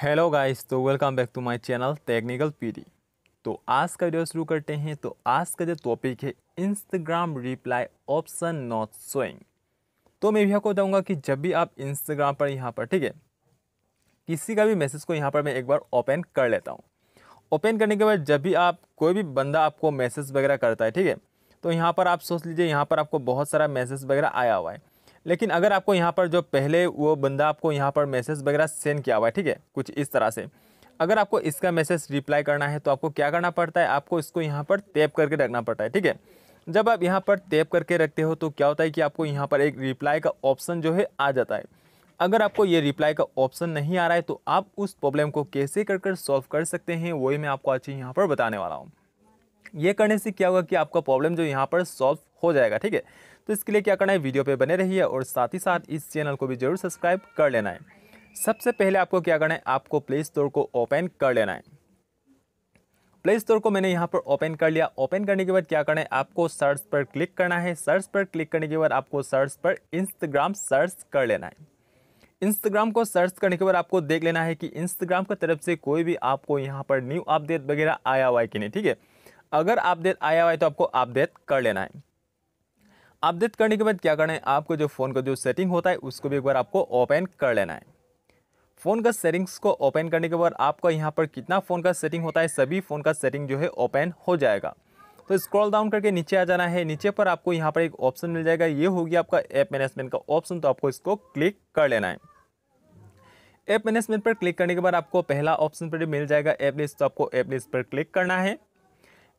hello guys तो welcome back to my channel technical PD तो आज का वीडियो शुरू करते हैं तो आज का जो टॉपिक है Instagram reply option not showing तो मैं भी को बताऊंगा कि जब भी आप इंस्टाग्राम पर यहाँ पर ठीक है किसी का भी मैसेज को यहाँ पर मैं एक बार ओपन कर लेता हूँ ओपन करने के बाद जब भी आप कोई भी बंदा आपको मैसेज वगैरह करता है ठीक है तो यहाँ पर आप सोच लीजिए यहाँ पर आपको बहुत सारा मैसेज वगैरह आया हुआ है लेकिन अगर आपको यहाँ पर जो पहले वो बंदा आपको यहाँ पर मैसेज वगैरह सेंड किया हुआ है ठीक है कुछ इस तरह से अगर आपको इसका मैसेज रिप्लाई करना है तो आपको क्या करना पड़ता है आपको इसको यहाँ पर टैप करके रखना पड़ता है ठीक है जब आप यहाँ पर टैप करके रखते हो तो क्या होता है कि आपको यहाँ पर एक रिप्लाई का ऑप्शन जो है आ जाता है अगर आपको ये रिप्लाई का ऑप्शन नहीं आ रहा है तो आप उस प्रॉब्लम को कैसे कर कर सॉल्व कर सकते हैं वही मैं आपको आज यहाँ पर बताने वाला हूँ ये करने से क्या होगा कि आपका प्रॉब्लम जो यहाँ पर सॉल्व हो जाएगा ठीक है तो इसके लिए क्या करना है वीडियो पे बने रहिए और साथ ही साथ इस चैनल को भी जरूर सब्सक्राइब कर लेना है सबसे पहले आपको क्या करना है आपको प्ले स्टोर को ओपन कर लेना है प्ले स्टोर को मैंने यहाँ पर ओपन कर लिया ओपन करने के बाद क्या करना है आपको सर्च पर क्लिक करना है सर्च पर क्लिक करने के बाद आपको सर्च पर इंस्टाग्राम सर्च कर लेना है इंस्टाग्राम को सर्च करने के बाद आपको देख लेना है कि इंस्टाग्राम की तरफ से कोई भी आपको यहाँ पर न्यू अपडेट वगैरह आया हुआ है कि नहीं ठीक है अगर आपदेत आया हुआ है तो आपको अपडेट कर लेना है अपडेट करने के बाद क्या करना है आपको जो फ़ोन का जो सेटिंग होता है उसको भी एक बार आपको ओपन कर लेना है फ़ोन का सेटिंग्स को ओपन करने के बाद आपका यहाँ पर कितना फ़ोन का सेटिंग होता है सभी फ़ोन का सेटिंग जो है ओपन हो जाएगा तो स्क्रॉल डाउन करके नीचे आ जाना है नीचे पर आपको यहाँ पर एक ऑप्शन मिल जाएगा ये होगी आपका ऐप मैनेजमेंट का ऑप्शन तो आपको इसको क्लिक कर लेना है ऐप मैनेजमेंट पर क्लिक करने के बाद आपको पहला ऑप्शन पर मिल जाएगा ऐप लिस्ट तो आपको ऐप लिस्ट पर क्लिक करना है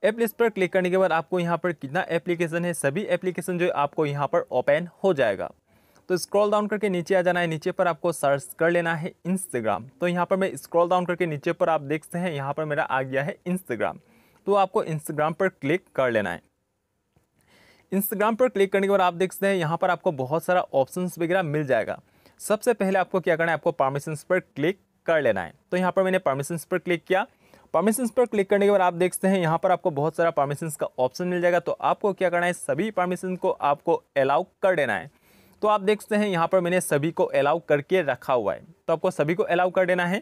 एप्लिस पर क्लिक करने के बाद आपको यहाँ पर कितना एप्लीकेशन है सभी एप्लीकेशन जो आपको यहाँ पर ओपन हो जाएगा तो स्क्रॉल डाउन करके नीचे आ जाना है नीचे पर आपको सर्च कर लेना है इंस्टाग्राम तो यहाँ पर मैं स्क्रॉल डाउन करके नीचे पर आप देखते हैं यहाँ पर मेरा आ गया है इंस्टाग्राम तो आपको इंस्टाग्राम पर क्लिक कर लेना है इंस्टाग्राम पर क्लिक करने के बाद आप देख सकते हैं यहाँ पर आपको बहुत सारा ऑप्शंस वगैरह मिल जाएगा सबसे पहले आपको क्या करना है आपको परमिशंस पर क्लिक कर लेना है तो यहाँ पर मैंने परमिशंस पर क्लिक किया परमिशंस पर क्लिक करने के बाद आप देखते हैं यहाँ पर आपको बहुत सारा परमिशंस का ऑप्शन मिल जाएगा तो आपको क्या करना है सभी परमिशन को आपको अलाउ कर देना है तो आप देखते हैं यहाँ पर मैंने सभी को अलाउ करके रखा हुआ है तो आपको सभी को अलाउ कर देना है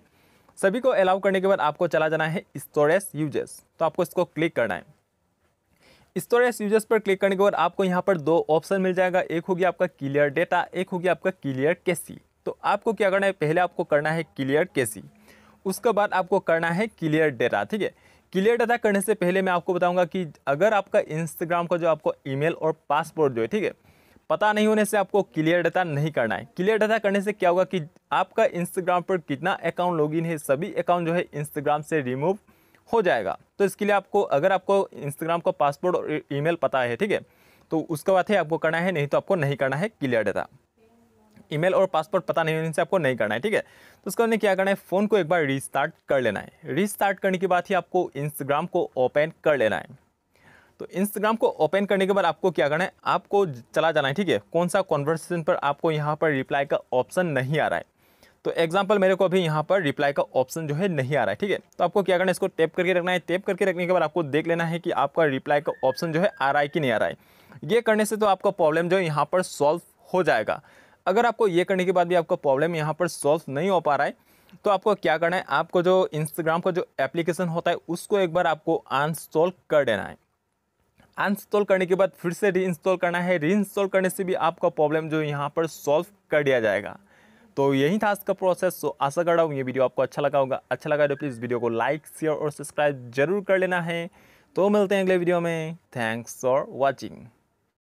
सभी को अलाउ करने के बाद आपको चला जाना है स्टोरेज यूजेस तो आपको इसको क्लिक करना है स्टोरेज यूजर्स पर क्लिक करने के बाद आपको यहाँ पर दो ऑप्शन मिल जाएगा एक होगी आपका क्लियर डेटा एक होगी आपका क्लियर केसी तो आपको क्या करना है पहले आपको करना है क्लियर केसी उसके बाद आपको करना है क्लियर डेटा ठीक है क्लियर डाटा करने से पहले मैं आपको बताऊंगा कि अगर आपका इंस्टाग्राम का जो आपको ईमेल और पासपोर्ट जो है ठीक है पता नहीं होने से आपको क्लियर डाटा नहीं करना है क्लियर डाटा करने से क्या होगा कि आपका इंस्टाग्राम पर कितना अकाउंट लॉग है सभी अकाउंट जो है इंस्टाग्राम से रिमूव हो जाएगा तो इसके लिए आपको अगर आपको इंस्टाग्राम का पासपोर्ट और ईमेल पता है ठीक है तो उसके बाद ही आपको करना है नहीं तो आपको नहीं करना है क्लियर डाटा ईमेल और पासवर्ड पता नहीं होने से आपको नहीं करना है ठीक है तो उसका हमने क्या करना है फ़ोन को एक बार रिस्टार्ट कर लेना है रिस्टार्ट करने के बाद ही आपको इंस्टाग्राम को ओपन कर लेना है तो इंस्टाग्राम को ओपन करने के बाद आपको क्या करना है आपको चला जाना है ठीक है कौन सा कॉन्वर्सेशन पर आपको यहाँ पर रिप्लाई का ऑप्शन नहीं आ रहा है तो एग्जाम्पल मेरे को अभी यहाँ पर रिप्लाई का ऑप्शन जो है नहीं आ रहा है ठीक है तो आपको क्या करना है इसको टैप करके रखना है टैप करके रखने के बाद आपको देख लेना है कि आपका रिप्लाई का ऑप्शन जो है आ रहा है कि नहीं आ रहा है ये करने से तो आपका प्रॉब्लम जो है यहाँ पर सॉल्व हो जाएगा अगर आपको ये करने के बाद भी आपका प्रॉब्लम यहाँ पर सॉल्व नहीं हो पा रहा है तो आपको क्या करना है आपको जो इंस्टाग्राम का जो एप्लीकेशन होता है उसको एक बार आपको अनस्टॉल कर देना है अनस्टॉल करने के बाद फिर से री करना है री करने से भी आपका प्रॉब्लम जो यहाँ पर सॉल्व कर दिया जाएगा तो यही था इसका प्रोसेस तो आशा कर रहा हूँ ये वीडियो आपको अच्छा लगा होगा अच्छा लगा तो प्लीज़ वीडियो को लाइक शेयर और सब्सक्राइब जरूर कर लेना है तो मिलते हैं अगले वीडियो में थैंक्स फॉर वॉचिंग